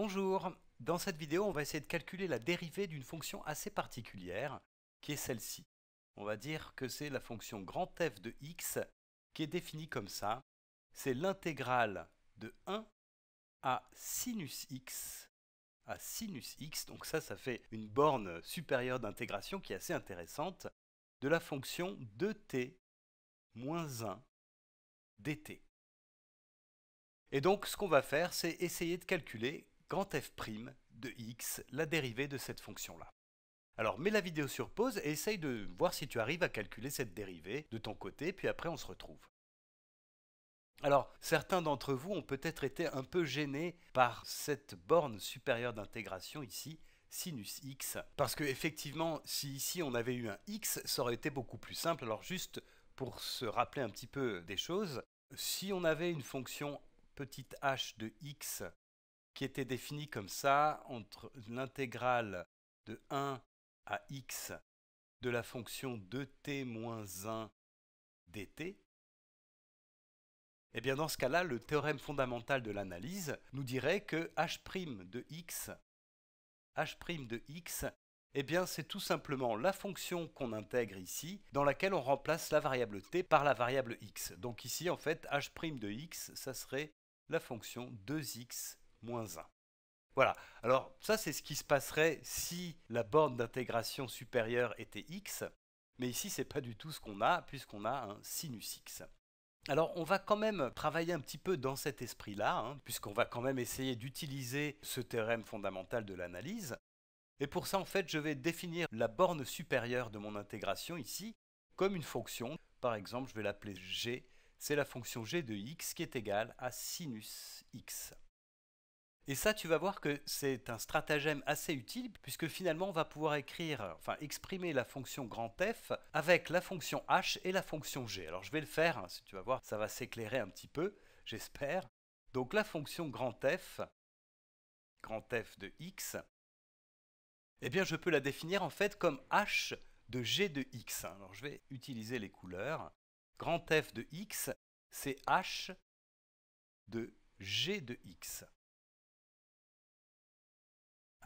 Bonjour Dans cette vidéo, on va essayer de calculer la dérivée d'une fonction assez particulière, qui est celle-ci. On va dire que c'est la fonction grand f de x, qui est définie comme ça. C'est l'intégrale de 1 à sinus x à sinus x, donc ça, ça fait une borne supérieure d'intégration qui est assez intéressante, de la fonction 2t moins 1 dt. Et donc, ce qu'on va faire, c'est essayer de calculer quand f' de x, la dérivée de cette fonction-là. Alors mets la vidéo sur pause et essaye de voir si tu arrives à calculer cette dérivée de ton côté, puis après on se retrouve. Alors, certains d'entre vous ont peut-être été un peu gênés par cette borne supérieure d'intégration ici, sinus x. Parce que effectivement, si ici on avait eu un x, ça aurait été beaucoup plus simple. Alors juste pour se rappeler un petit peu des choses, si on avait une fonction petite h de x qui était définie comme ça entre l'intégrale de 1 à x de la fonction 2t-1 moins dt, et eh bien dans ce cas-là, le théorème fondamental de l'analyse nous dirait que h' de x, h' de x, eh bien c'est tout simplement la fonction qu'on intègre ici, dans laquelle on remplace la variable t par la variable x. Donc ici, en fait, h' de x, ça serait la fonction 2x voilà, alors ça c'est ce qui se passerait si la borne d'intégration supérieure était x, mais ici c'est pas du tout ce qu'on a puisqu'on a un sinus x. Alors on va quand même travailler un petit peu dans cet esprit-là, hein, puisqu'on va quand même essayer d'utiliser ce théorème fondamental de l'analyse. Et pour ça en fait je vais définir la borne supérieure de mon intégration ici comme une fonction. Par exemple je vais l'appeler g, c'est la fonction g de x qui est égale à sinus x. Et ça, tu vas voir que c'est un stratagème assez utile, puisque finalement, on va pouvoir écrire, enfin exprimer la fonction grand F avec la fonction h et la fonction g. Alors je vais le faire, hein, si tu vas voir, ça va s'éclairer un petit peu, j'espère. Donc la fonction grand F, grand F de x, eh bien je peux la définir en fait comme h de g de x. Hein. Alors je vais utiliser les couleurs. Grand F de x, c'est h de g de x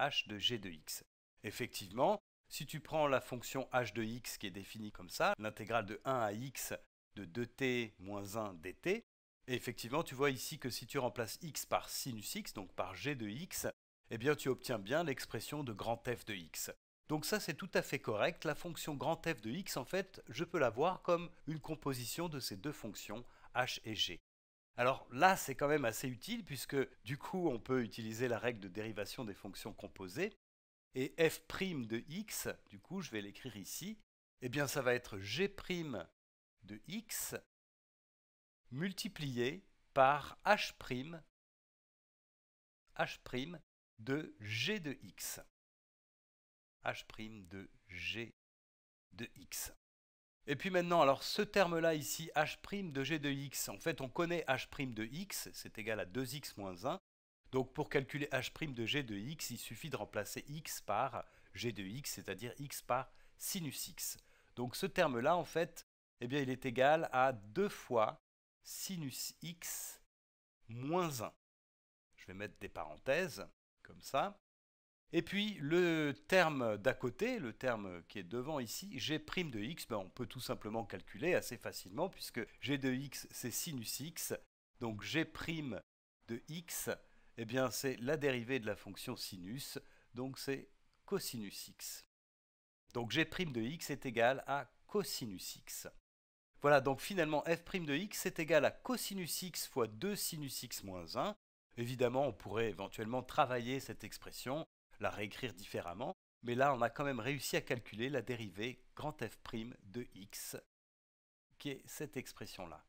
h de g de x. Effectivement, si tu prends la fonction h de x qui est définie comme ça, l'intégrale de 1 à x de 2t moins 1 dt, et effectivement, tu vois ici que si tu remplaces x par sinus x, donc par g de x, eh bien tu obtiens bien l'expression de grand f de x. Donc ça c'est tout à fait correct, la fonction grand f de x en fait, je peux la voir comme une composition de ces deux fonctions h et g. Alors là, c'est quand même assez utile puisque du coup, on peut utiliser la règle de dérivation des fonctions composées. Et f' de x, du coup, je vais l'écrire ici, eh bien ça va être g' de x multiplié par h', h' de g de x. h' de g de x. Et puis maintenant, alors ce terme-là ici, h' de g de x, en fait on connaît h' de x, c'est égal à 2x moins 1. Donc pour calculer h' de g de x, il suffit de remplacer x par g de x, c'est-à-dire x par sinus x. Donc ce terme-là, en fait, eh il est égal à 2 fois sinus x moins 1. Je vais mettre des parenthèses, comme ça. Et puis le terme d'à côté, le terme qui est devant ici, g' de x, ben, on peut tout simplement calculer assez facilement puisque g de x c'est sinus x, donc g' de x, eh bien c'est la dérivée de la fonction sinus, donc c'est cosinus x. Donc g' de x est égal à cosinus x. Voilà, donc finalement f' de x est égal à cosinus x fois 2 sinus x moins 1. Évidemment, on pourrait éventuellement travailler cette expression la réécrire différemment, mais là on a quand même réussi à calculer la dérivée grand f' de x, qui est cette expression-là.